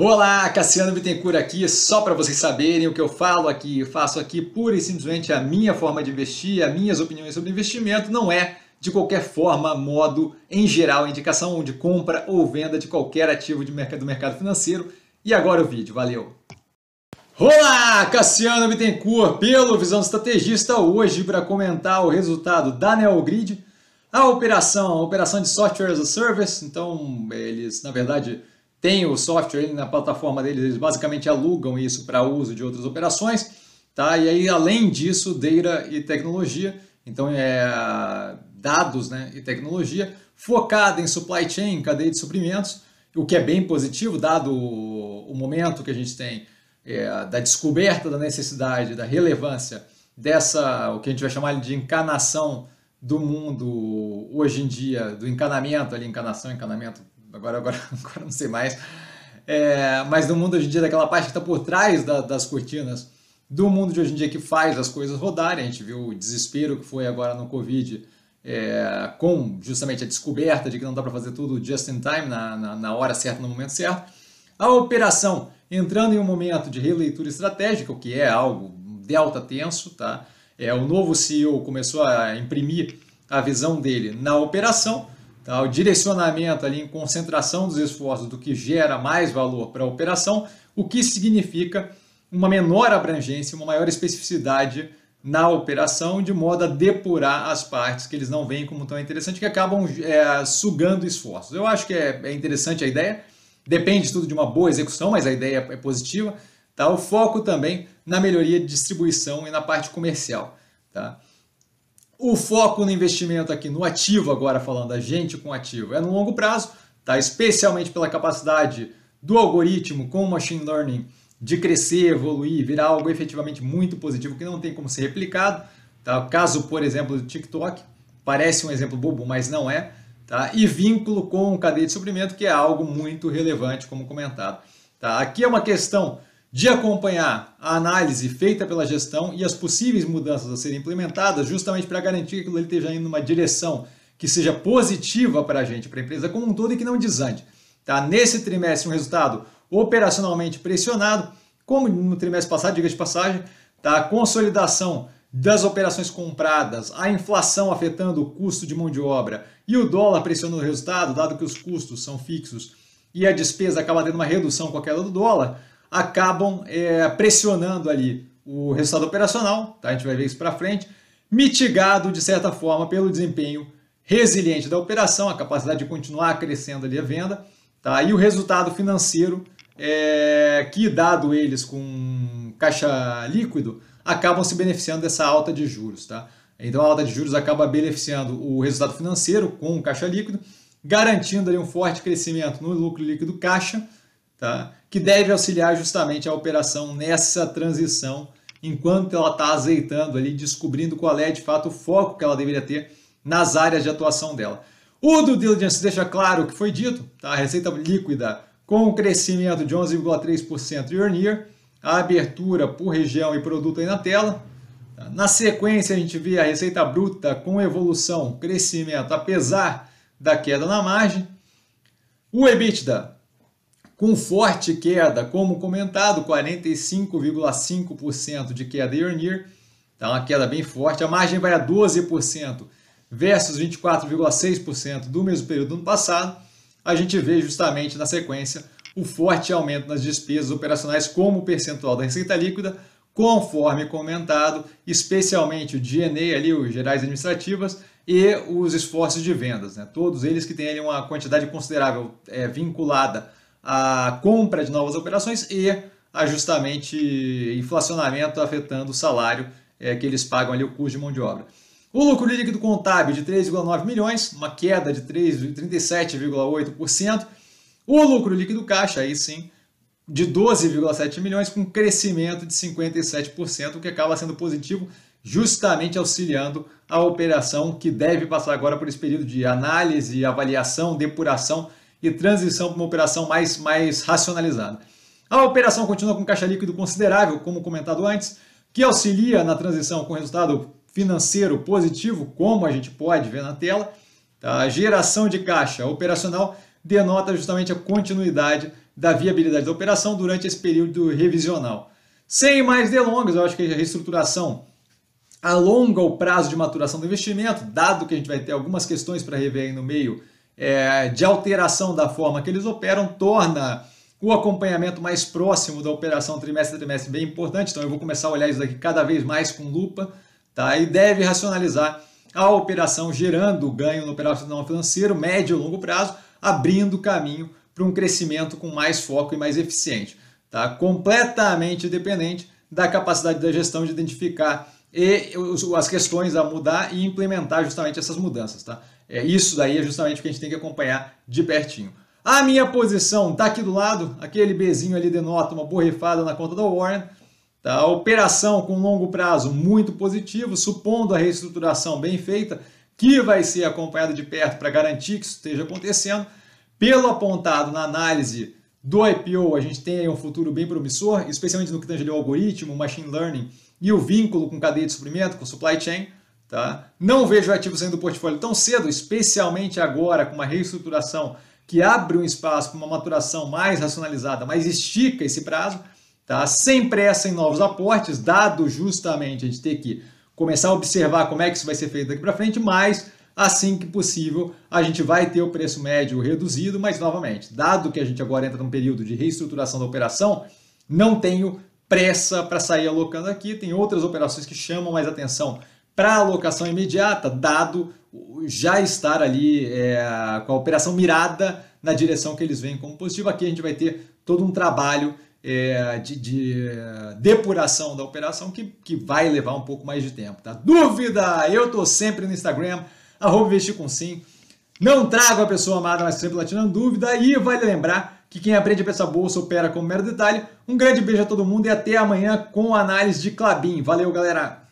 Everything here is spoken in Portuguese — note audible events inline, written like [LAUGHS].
Olá, Cassiano Bittencourt aqui, só para vocês saberem o que eu falo aqui, eu faço aqui pura e simplesmente a minha forma de investir, as minhas opiniões sobre investimento, não é de qualquer forma, modo, em geral, indicação de compra ou venda de qualquer ativo de mercado, do mercado financeiro. E agora o vídeo, valeu! Olá, Cassiano Bittencourt, pelo Visão Estrategista, hoje para comentar o resultado da NeoGrid, a operação, a operação de Software as a Service, então eles, na verdade, tem o software na plataforma deles, eles basicamente alugam isso para uso de outras operações, tá? E aí, além disso, data e tecnologia, então é dados né, e tecnologia, focada em supply chain, cadeia de suprimentos, o que é bem positivo, dado o momento que a gente tem é, da descoberta da necessidade, da relevância dessa, o que a gente vai chamar de encanação do mundo hoje em dia, do encanamento ali, encanação, encanamento agora, agora, [LAUGHS] agora não sei mais, é, mas do mundo hoje em dia, daquela parte que está por trás da, das cortinas, do mundo de hoje em dia que faz as coisas rodarem, a gente viu o desespero que foi agora no Covid, é, com justamente a descoberta de que não dá para fazer tudo just in time, na, na, na hora certa, no momento certo, a operação entrando em um momento de releitura estratégica, o que é algo delta tenso, tá? É, o novo CEO começou a imprimir a visão dele na operação, Tá? O direcionamento ali em concentração dos esforços do que gera mais valor para a operação, o que significa uma menor abrangência, uma maior especificidade na operação, de modo a depurar as partes que eles não veem como tão interessante, que acabam é, sugando esforços. Eu acho que é, é interessante a ideia, depende tudo de uma boa execução, mas a ideia é positiva. Tá? O foco também na melhoria de distribuição e na parte comercial. Tá? O foco no investimento aqui no ativo, agora falando a gente com ativo, é no longo prazo, tá? especialmente pela capacidade do algoritmo com machine learning de crescer, evoluir, virar algo efetivamente muito positivo que não tem como ser replicado. Tá? O caso, por exemplo, do TikTok, parece um exemplo bobo, mas não é. Tá? E vínculo com cadeia de suprimento, que é algo muito relevante, como comentado. Tá? Aqui é uma questão de acompanhar a análise feita pela gestão e as possíveis mudanças a serem implementadas, justamente para garantir que aquilo esteja indo numa direção que seja positiva para a gente, para a empresa como um todo e que não desande. Tá? Nesse trimestre, um resultado operacionalmente pressionado, como no trimestre passado, diga de passagem, tá? a consolidação das operações compradas, a inflação afetando o custo de mão de obra e o dólar pressionando o resultado, dado que os custos são fixos e a despesa acaba tendo uma redução com a queda do dólar, acabam é, pressionando ali o resultado operacional, tá? a gente vai ver isso para frente, mitigado de certa forma pelo desempenho resiliente da operação, a capacidade de continuar crescendo ali a venda, tá? e o resultado financeiro é, que, dado eles com caixa líquido, acabam se beneficiando dessa alta de juros. Tá? Então a alta de juros acaba beneficiando o resultado financeiro com o caixa líquido, garantindo ali um forte crescimento no lucro líquido caixa, tá? que deve auxiliar justamente a operação nessa transição, enquanto ela está azeitando ali, descobrindo qual é de fato o foco que ela deveria ter nas áreas de atuação dela. O due diligence deixa claro o que foi dito, tá? a receita líquida com o crescimento de 11,3% year on year, a abertura por região e produto aí na tela. Na sequência, a gente vê a receita bruta com evolução, crescimento, apesar da queda na margem. O EBITDA com forte queda, como comentado, 45,5% de queda year on year, tá uma queda bem forte. A margem vai a 12% versus 24,6% do mesmo período do ano passado. A gente vê justamente na sequência o forte aumento nas despesas operacionais como percentual da receita líquida, conforme comentado, especialmente o DNA ali, os gerais administrativas e os esforços de vendas, né? Todos eles que têm ali uma quantidade considerável é, vinculada a compra de novas operações e a justamente inflacionamento afetando o salário é, que eles pagam ali, o custo de mão de obra. O lucro líquido contábil de 3,9 milhões, uma queda de 37,8%. O lucro líquido caixa, aí sim, de 12,7 milhões, com crescimento de 57%, o que acaba sendo positivo, justamente auxiliando a operação que deve passar agora por esse período de análise, avaliação, depuração e transição para uma operação mais, mais racionalizada. A operação continua com caixa líquido considerável, como comentado antes, que auxilia na transição com resultado financeiro positivo, como a gente pode ver na tela. A geração de caixa operacional denota justamente a continuidade da viabilidade da operação durante esse período revisional. Sem mais delongas, eu acho que a reestruturação alonga o prazo de maturação do investimento, dado que a gente vai ter algumas questões para rever aí no meio é, de alteração da forma que eles operam torna o acompanhamento mais próximo da operação trimestre a trimestre bem importante. Então eu vou começar a olhar isso daqui cada vez mais com lupa, tá? E deve racionalizar a operação gerando ganho no operacional financeiro médio e longo prazo, abrindo caminho para um crescimento com mais foco e mais eficiente, tá? Completamente dependente da capacidade da gestão de identificar e as questões a mudar e implementar justamente essas mudanças, tá? É, isso daí é justamente o que a gente tem que acompanhar de pertinho. A minha posição está aqui do lado, aquele Bzinho ali denota uma borrifada na conta da Warren. Tá? A operação com longo prazo muito positivo, supondo a reestruturação bem feita, que vai ser acompanhada de perto para garantir que isso esteja acontecendo. Pelo apontado na análise do IPO, a gente tem um futuro bem promissor, especialmente no que tange ao algoritmo, machine learning e o vínculo com cadeia de suprimento, com supply chain. Tá? Não vejo ativos saindo do portfólio tão cedo, especialmente agora com uma reestruturação que abre um espaço para uma maturação mais racionalizada, mas estica esse prazo, tá? sem pressa em novos aportes, dado justamente a gente ter que começar a observar como é que isso vai ser feito daqui para frente, mas assim que possível a gente vai ter o preço médio reduzido, mas novamente, dado que a gente agora entra num período de reestruturação da operação, não tenho pressa para sair alocando aqui, tem outras operações que chamam mais atenção para alocação imediata, dado já estar ali é, com a operação mirada na direção que eles veem como positivo Aqui a gente vai ter todo um trabalho é, de, de, é, depuração da operação que, que vai levar um pouco mais de tempo. Tá? Dúvida? Eu estou sempre no Instagram, arroba investir com sim. Não trago a pessoa amada, mas sempre latinando dúvida. E vale lembrar que quem aprende a essa bolsa opera como mero detalhe. Um grande beijo a todo mundo e até amanhã com análise de Clabin. Valeu, galera!